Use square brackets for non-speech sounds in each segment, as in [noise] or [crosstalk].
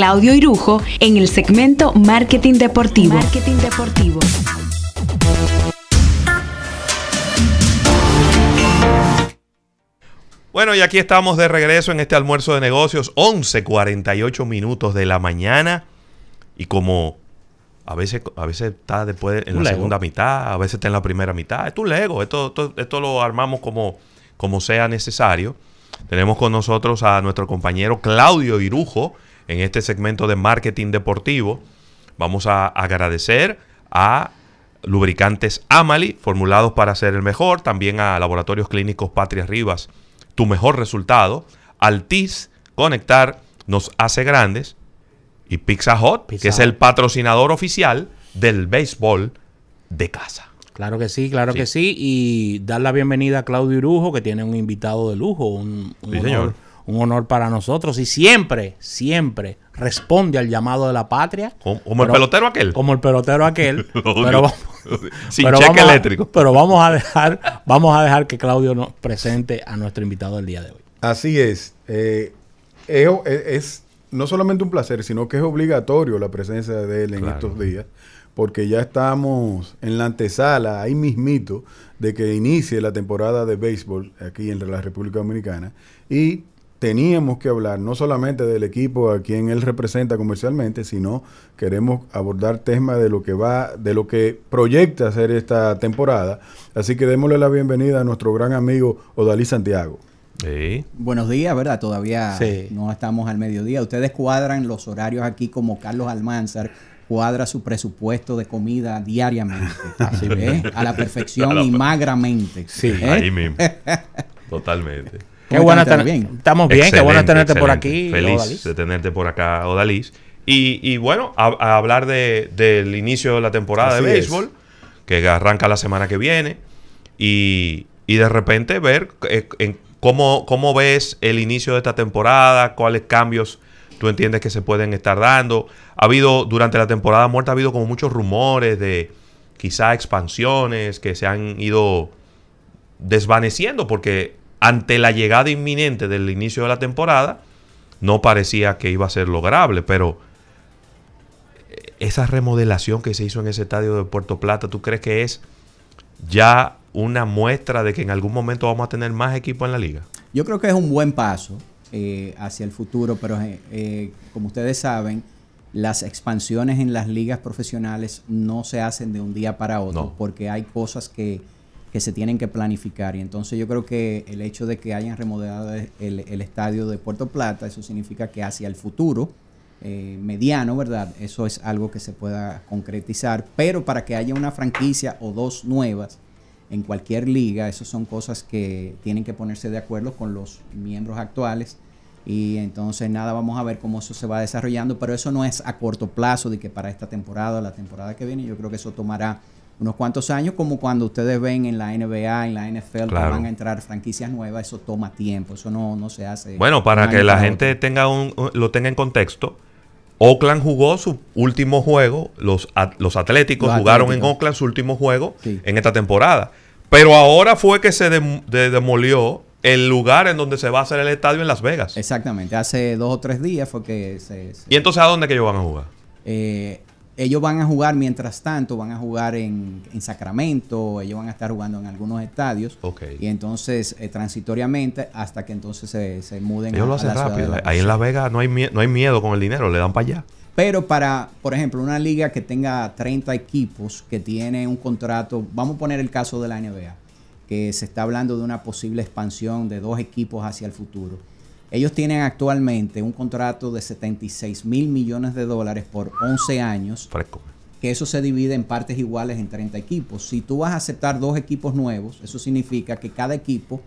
Claudio Irujo en el segmento Marketing Deportivo. Marketing Deportivo. Bueno, y aquí estamos de regreso en este almuerzo de negocios, 11.48 minutos de la mañana. Y como a veces, a veces está después en la segunda mitad, a veces está en la primera mitad. Esto es un Lego, esto, esto, lo armamos como, como sea necesario. Tenemos con nosotros a nuestro compañero Claudio Irujo, en este segmento de marketing deportivo. Vamos a agradecer a lubricantes Amali, formulados para ser el mejor, también a Laboratorios Clínicos Patria Rivas, tu mejor resultado, Altis, conectar nos hace grandes, y Pizza Hot, que es el patrocinador oficial del béisbol de casa. Claro que sí, claro que sí, y dar la bienvenida a Claudio Urujo, que tiene un invitado de lujo, un, señor un honor para nosotros y siempre, siempre responde al llamado de la patria. Como, el pelotero aquel. Como el pelotero aquel. [laughs] pero vamos, [laughs] Sin cheque eléctrico. pero vamos a dejar, vamos a dejar que Claudio nos presente a nuestro invitado el día de hoy. Así eh, es. es, no solamente un placer, sino que es obligatorio la presencia de él en estos días, porque ya estamos en la antesala, ahí mismito, de que inicie la temporada de béisbol aquí en la República Dominicana. Y teníamos que hablar no solamente del equipo a quien él representa comercialmente, sino queremos abordar temas de lo que va, de lo que proyecta hacer esta temporada. Así que démosle la bienvenida a nuestro gran amigo Odalí Santiago. Buenos días, ¿verdad? Todavía no estamos al mediodía. Ustedes cuadran los horarios aquí como Carlos Almanzar cuadra su presupuesto de comida diariamente. [laughs] Así ¿Eh? A la perfección y magramente. Sí, ¿Eh? ahí mismo. [laughs] Totalmente. Qué bueno estar bien. Estamos bien, qué bueno tenerte por aquí. Feliz de tenerte por acá, Odalis. Y, bueno, a, hablar del inicio de la temporada de béisbol, que arranca la semana que viene, y, de repente ver eh, cómo, cómo ves el inicio de esta temporada, cuáles cambios tú entiendes que se pueden estar dando. Ha habido, durante la temporada muerta, ha habido como muchos rumores de quizá expansiones que se han ido desvaneciendo porque ante la llegada inminente del inicio de la temporada, no parecía que iba a ser lograble, pero eh, esa remodelación que se hizo en ese estadio de Puerto Plata, ¿tú crees que es ya una muestra de que en algún momento vamos a tener más equipo en la liga? Yo creo que es un buen paso eh, hacia el futuro, pero eh, como ustedes saben, las expansiones en las ligas profesionales no se hacen de un día para otro, porque hay cosas que que se tienen que planificar. Y entonces yo creo que el hecho de que hayan remodelado el, estadio de Puerto Plata, eso significa que hacia el futuro, eh, mediano, ¿verdad? Eso es algo que se pueda concretizar, pero para que haya una franquicia o dos nuevas en cualquier liga, eso son cosas que tienen que ponerse de acuerdo con los miembros actuales. Y entonces nada, vamos a ver cómo eso se va desarrollando, pero eso no es a corto plazo de que para esta temporada, la temporada que viene, yo creo que eso tomará unos cuantos años, como cuando ustedes ven en la NBA, en la NFL, que van a entrar franquicias nuevas, eso toma tiempo, eso no, no se hace. Bueno, para que la gente tenga lo tenga en contexto, Oakland jugó su último juego, los, los Atléticos jugaron en Oakland su último juego en esta temporada. Pero ahora fue que se demolió el lugar en donde se va a hacer el estadio en Las Vegas. Exactamente, hace dos o tres días fue que se... ¿Y entonces a dónde que ellos van a jugar? Eh, ellos van a jugar mientras tanto, van a jugar en, Sacramento, ellos van a estar jugando en algunos estadios. Y entonces, eh, transitoriamente, hasta que entonces se, se muden ellos lo hacen rápido. Ahí en Las Vegas no hay, no hay miedo con el dinero, le dan para allá. Pero para, por ejemplo, una liga que tenga 30 equipos, que tiene un contrato, vamos a poner el caso de la NBA, que se está hablando de una posible expansión de dos equipos hacia el futuro ellos tienen actualmente un contrato de 76 mil millones de dólares por 11 años. Que eso se divide en partes iguales en 30 equipos. Si tú vas a aceptar dos equipos nuevos, eso significa que cada equipo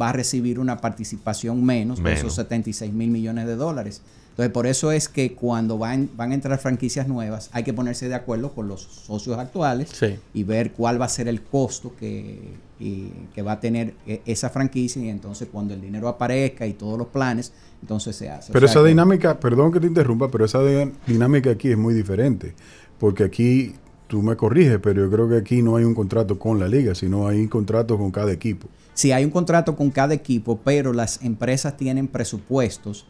va a recibir una participación menos, menos. de esos 76 mil millones de dólares. Entonces, por eso es que cuando van, van a entrar franquicias nuevas, hay que ponerse de acuerdo con los socios actuales y ver cuál va a ser el costo que, que va a tener e, esa franquicia. Y entonces, cuando el dinero aparezca y todos los planes, entonces se hace. Pero esa dinámica, perdón que te interrumpa, pero esa dinámica aquí es muy diferente. Porque aquí, tú me corriges, pero yo creo que aquí no hay un contrato con la liga, sino hay un contrato con cada equipo. Sí, hay un contrato con cada equipo, pero las empresas tienen presupuestos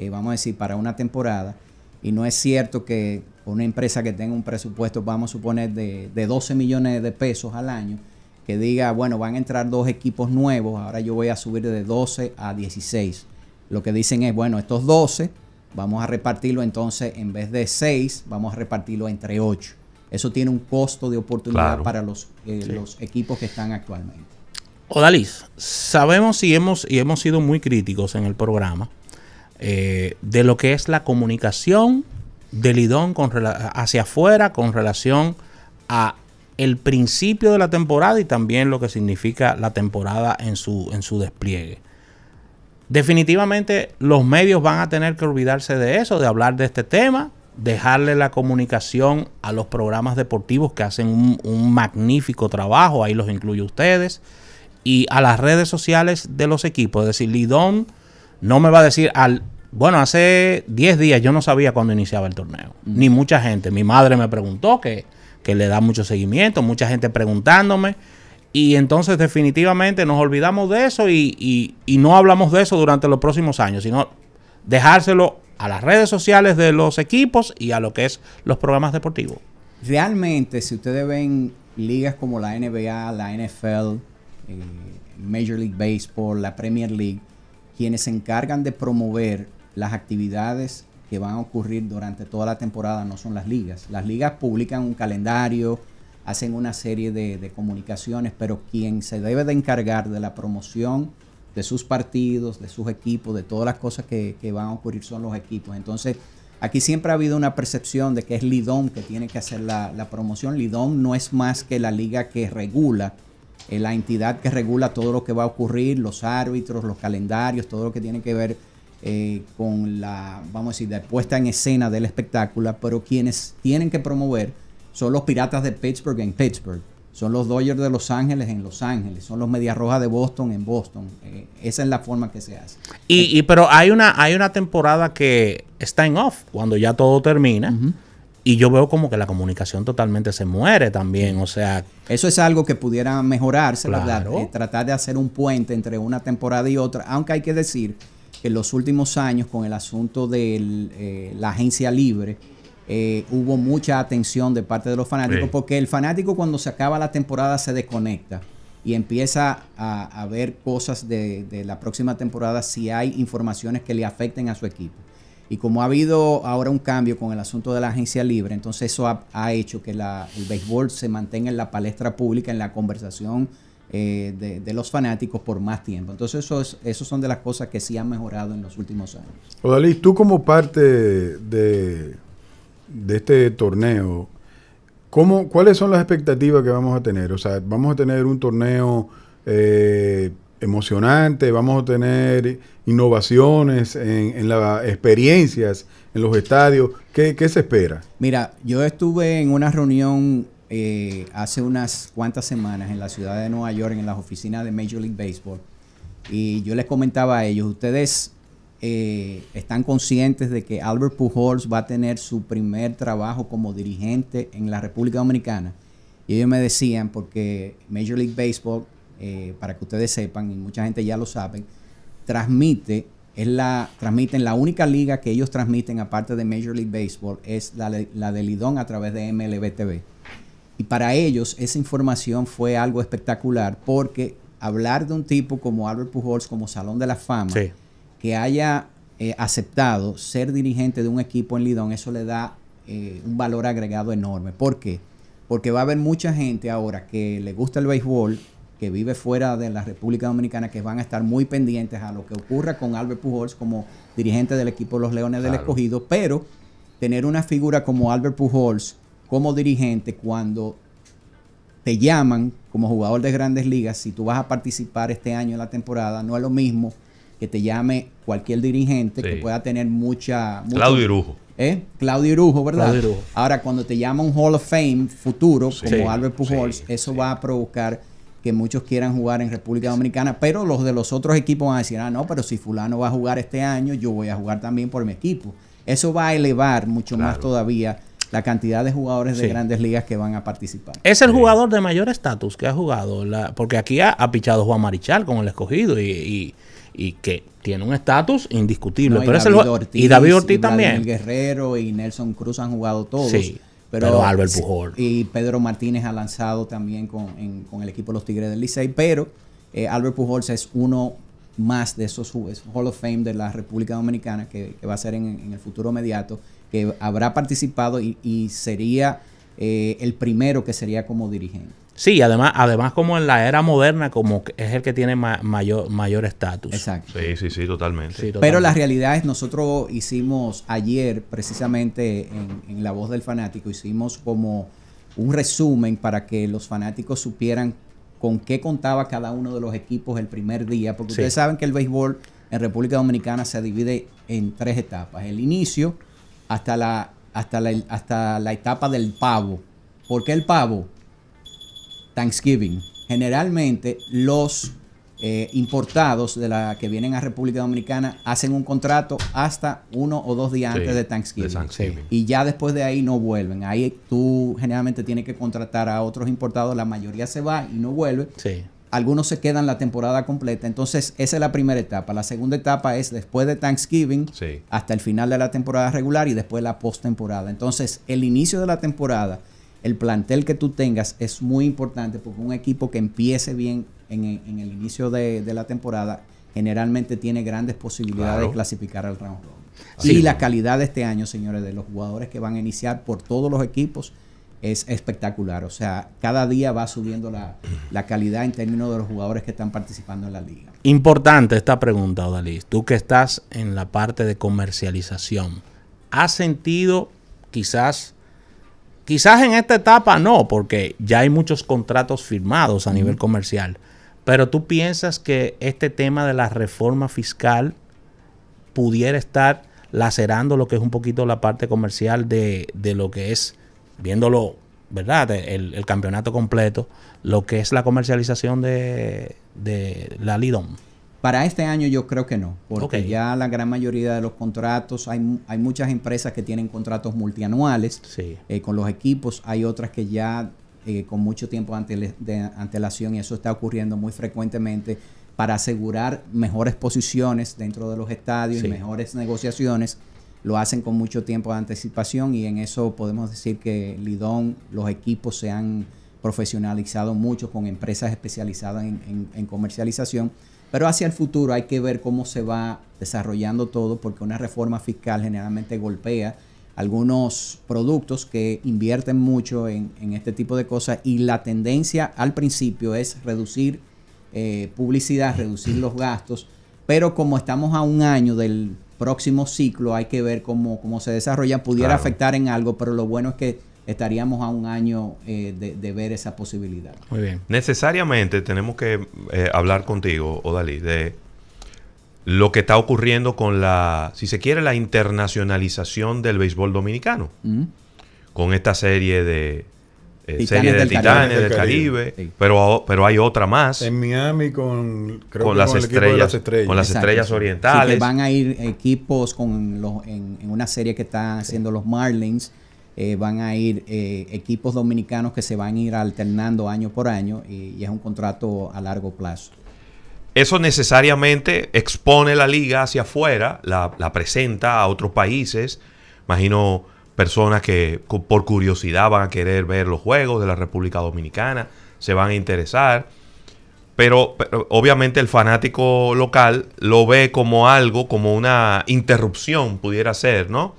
eh, vamos a decir, para una temporada. Y no es cierto que una empresa que tenga un presupuesto, vamos a suponer, de, 12 millones de pesos al año, que diga, bueno, van a entrar dos equipos nuevos, ahora yo voy a subir de 12 a 16. Lo que dicen es, bueno, estos 12 vamos a repartirlo entonces, en vez de 6, vamos a repartirlo entre 8. Eso tiene un costo de oportunidad para los, eh, los equipos que están actualmente. Odalis, sabemos y hemos, y hemos sido muy críticos en el programa eh, de lo que es la comunicación del Lidón con hacia afuera con relación a el principio de la temporada y también lo que significa la temporada en su, en su despliegue. Definitivamente los medios van a tener que olvidarse de eso, de hablar de este tema, dejarle la comunicación a los programas deportivos que hacen un, magnífico trabajo, ahí los incluye ustedes, y a las redes sociales de los equipos, es decir, Lidón no me va a decir al... Bueno, hace 10 días yo no sabía cuándo iniciaba el torneo, mm. ni mucha gente. Mi madre me preguntó que, que le da mucho seguimiento, mucha gente preguntándome. Y entonces definitivamente nos olvidamos de eso y, y, no hablamos de eso durante los próximos años, sino dejárselo a las redes sociales de los equipos y a lo que es los programas deportivos. Realmente, si ustedes ven ligas como la NBA, la NFL, eh, Major League Baseball, la Premier League, quienes se encargan de promover las actividades que van a ocurrir durante toda la temporada no son las ligas. Las ligas publican un calendario, hacen una serie de, comunicaciones, pero quien se debe de encargar de la promoción de sus partidos, de sus equipos, de todas las cosas que, van a ocurrir son los equipos. Entonces, Aquí siempre ha habido una percepción de que es Lidón que tiene que hacer la, la, promoción. Lidón no es más que la liga que regula eh, la entidad que regula todo lo que va a ocurrir, los árbitros, los calendarios, todo lo que tiene que ver eh, con la, vamos a decir, la puesta en escena del espectáculo, pero quienes tienen que promover son los Piratas de Pittsburgh en Pittsburgh, son los Dodgers de Los Ángeles en Los Ángeles, son los media Rojas de Boston en Boston. Eh, esa es la forma que se hace. Y, pero hay una, hay una temporada que está en off, cuando ya todo termina y yo veo como que la comunicación totalmente se muere también, o sea... Eso es algo que pudiera mejorarse, ¿verdad? Eh, tratar de hacer un puente entre una temporada y otra, aunque hay que decir que en los últimos años con el asunto de eh, la agencia libre, eh, hubo mucha atención de parte de los fanáticos, porque el fanático cuando se acaba la temporada se desconecta y empieza a, ver cosas de la próxima temporada si hay informaciones que le afecten a su equipo. Y como ha habido ahora un cambio con el asunto de la agencia libre, entonces eso ha, hecho que el béisbol se mantenga en la palestra pública, en la conversación eh, de, los fanáticos por más tiempo. Entonces eso, son de las cosas que sí han mejorado en los últimos años. Odalí, tú como parte de, de este torneo, ¿cómo, ¿cuáles son las expectativas que vamos a tener? O sea, vamos a tener un torneo... Eh, emocionante, vamos a tener innovaciones en, las experiencias en los estadios. ¿Qué, se espera? Mira, yo estuve en una reunión eh, hace unas cuantas semanas en la ciudad de Nueva York, en las oficinas de Major League Baseball, y yo les comentaba a ellos, ustedes eh, están conscientes de que Albert Pujols va a tener su primer trabajo como dirigente en la República Dominicana. Y ellos me decían, porque Major League Baseball eh, para que ustedes sepan, y mucha gente ya lo sabe, transmite, es la, transmiten la única liga que ellos transmiten, aparte de Major League Baseball, es la, la de Lidón a través de MLB TV. Y para ellos esa información fue algo espectacular porque hablar de un tipo como Albert Pujols como Salón de la Fama, que haya eh, aceptado ser dirigente de un equipo en Lidón, eso le da eh, un valor agregado enorme. ¿Por qué? Porque va a haber mucha gente ahora que le gusta el béisbol, que vive fuera de la República Dominicana, que van a estar muy pendientes a lo que ocurra con Albert Pujols como dirigente del equipo Los Leones del Escogido, pero tener una figura como Albert Pujols como dirigente cuando te llaman como jugador de grandes ligas, si tú vas a participar este año en la temporada, no es lo mismo que te llame cualquier dirigente que pueda tener mucha... Claudio Irujo. ¿Eh? Claudio Irujo, ¿verdad? Ahora, cuando te llama un Hall of Fame futuro, como Albert Pujols, eso va a provocar que muchos quieran jugar en República Dominicana, pero los de los otros equipos van a decir, ah, no, pero si fulano va a jugar este año, yo voy a jugar también por mi equipo. Eso va a elevar mucho más todavía la cantidad de jugadores de grandes ligas que van a participar. Es el jugador de mayor estatus que ha jugado, la, porque aquí ha, pichado Juan Marichal con el escogido y, que tiene un estatus indiscutible. el, y David Ortiz también. también. Guerrero y Nelson Cruz han jugado todos. Pero, Albert Pujol. Y Pedro Martínez ha lanzado también con, el equipo de los Tigres del Licey, pero eh, Albert Pujols es uno más de esos Hall of Fame de la República Dominicana que, va a ser en, el futuro inmediato, que habrá participado y, sería eh, el primero que sería como dirigente. Sí, además, además como en la era moderna, como es el que tiene mayor mayor estatus. Exacto. Sí, sí, sí, totalmente. Pero la realidad es, nosotros hicimos ayer, precisamente en, La Voz del Fanático, hicimos como un resumen para que los fanáticos supieran con qué contaba cada uno de los equipos el primer día, porque ustedes saben que el béisbol en República Dominicana se divide en tres etapas, el inicio hasta la, hasta la, hasta la etapa del pavo. ¿Por qué el pavo? Thanksgiving. Generalmente los eh, importados de la que vienen a República Dominicana hacen un contrato hasta uno o dos días antes de Thanksgiving, Y ya después de ahí no vuelven. Ahí tú generalmente tienes que contratar a otros importados, la mayoría se va y no vuelve. Sí. Algunos se quedan la temporada completa. Entonces, esa es la primera etapa. La segunda etapa es después de Thanksgiving hasta el final de la temporada regular y después la postemporada. Entonces, el inicio de la temporada el plantel que tú tengas es muy importante porque un equipo que empiece bien en, el inicio de, la temporada generalmente tiene grandes posibilidades de clasificar al round Y la calidad de este año, señores, de los jugadores que van a iniciar por todos los equipos es espectacular. O sea, cada día va subiendo la, la calidad en términos de los jugadores que están participando en la liga. Importante esta pregunta, Odalis. Tú que estás en la parte de comercialización, ¿has sentido quizás Quizás en esta etapa no, porque ya hay muchos contratos firmados a nivel comercial. Pero tú piensas que este tema de la reforma fiscal pudiera estar lacerando lo que es un poquito la parte comercial de, de lo que es, viéndolo, ¿verdad? El, el, campeonato completo, lo que es la comercialización de, de la Lidom. Para este año yo creo que no, porque ya la gran mayoría de los contratos, hay, hay muchas empresas que tienen contratos multianuales eh, con los equipos, hay otras que ya eh, con mucho tiempo de, de antelación, y eso está ocurriendo muy frecuentemente, para asegurar mejores posiciones dentro de los estadios mejores negociaciones, lo hacen con mucho tiempo de anticipación y en eso podemos decir que Lidón, los equipos se han profesionalizado mucho con empresas especializadas en, en comercialización pero hacia el futuro hay que ver cómo se va desarrollando todo, porque una reforma fiscal generalmente golpea algunos productos que invierten mucho en, este tipo de cosas y la tendencia al principio es reducir eh, publicidad, reducir los gastos, pero como estamos a un año del próximo ciclo, hay que ver cómo, cómo se desarrolla, pudiera afectar en algo, pero lo bueno es que estaríamos a un año eh, de, ver esa posibilidad. Muy bien. Necesariamente tenemos que eh, hablar contigo, Odalí, de lo que está ocurriendo con la, si se quiere, la internacionalización del béisbol dominicano. Mm. Con esta serie de, eh, serie de Titanes del, Caribe, pero, pero hay otra más. En Miami con, creo con, las, estrellas, Con las estrellas orientales. van a ir equipos con los, en, una serie que están haciendo los Marlins eh, van a ir eh, equipos dominicanos que se van a ir alternando año por año y, es un contrato a largo plazo. Eso necesariamente expone la liga hacia afuera, la, presenta a otros países, imagino personas que por curiosidad van a querer ver los juegos de la República Dominicana, se van a interesar. Pero, pero, obviamente el fanático local lo ve como algo, como una interrupción pudiera ser, ¿no?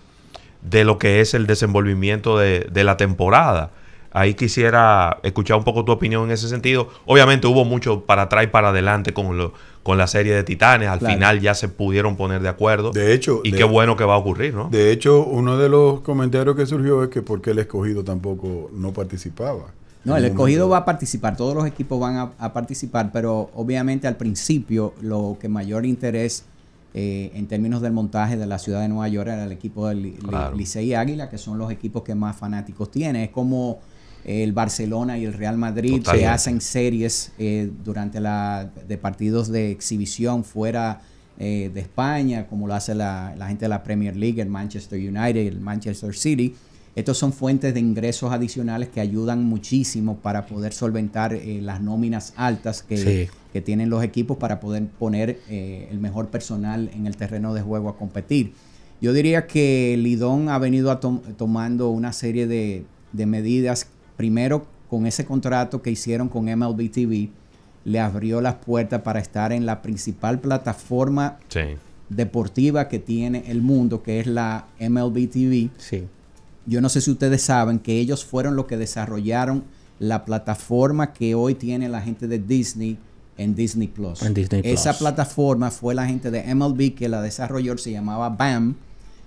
de lo que es el desenvolvimiento de, la temporada. Ahí quisiera escuchar un poco tu opinión en ese sentido. Obviamente hubo mucho para atrás y para adelante con, lo, con la serie de Titanes. Al final ya se pudieron poner de acuerdo. De hecho. Y qué bueno que va a ocurrir, ¿no? De hecho, uno de los comentarios que surgió es que por qué el escogido tampoco no participaba. No, el escogido va a participar, todos los equipos van a participar, pero obviamente al principio lo que mayor interés eh, en términos del montaje de la ciudad de Nueva York era el equipo del Licey Águila, que son los equipos que más fanáticos tiene. Es como el Barcelona y el Real Madrid se hacen series eh, durante la de partidos de exhibición fuera eh, de España, como lo hace la, gente de la Premier League, el Manchester United, el Manchester City. Estos son fuentes de ingresos adicionales que ayudan muchísimo para poder solventar eh, las nóminas altas que, tienen los equipos para poder poner eh, el mejor personal en el terreno de juego a competir. Yo diría que Lidón ha venido tomando una serie de, medidas. Primero, con ese contrato que hicieron con MLB TV, le abrió las puertas para estar en la principal plataforma deportiva que tiene el mundo, que es la MLB TV. Sí yo no sé si ustedes saben que ellos fueron los que desarrollaron la plataforma que hoy tiene la gente de Disney en Disney Plus. Esa plataforma fue la gente de MLB que la desarrolló, se llamaba BAM.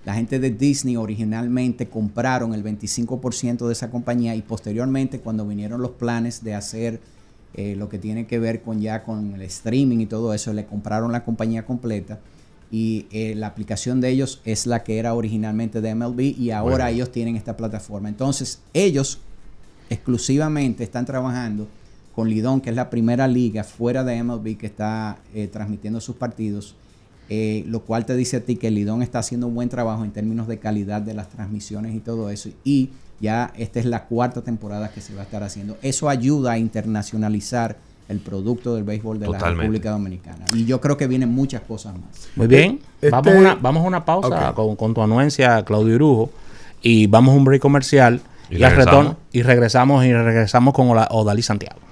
La gente de Disney originalmente compraron el 25% de esa compañía y posteriormente cuando vinieron los planes de hacer eh, lo que tiene que ver con ya con el streaming y todo eso, le compraron la compañía completa y eh, la aplicación de ellos es la que era originalmente de MLB y ahora ellos tienen esta plataforma. Entonces, ellos exclusivamente están trabajando con Lidón, que es la primera liga fuera de MLB que está eh, transmitiendo sus partidos, eh, lo cual te dice a ti que Lidón está haciendo un buen trabajo en términos de calidad de las transmisiones y todo eso. Y ya esta es la cuarta temporada que se va a estar haciendo. Eso ayuda a internacionalizar el producto del béisbol de la República Dominicana. Y yo creo que vienen muchas cosas más. Muy bien, eh, este- vamos, a una, vamos una pausa con, tu anuencia, Claudio Irujo, y vamos a un break comercial y, regresamos. y regresamos y regresamos con Odalí Santiago.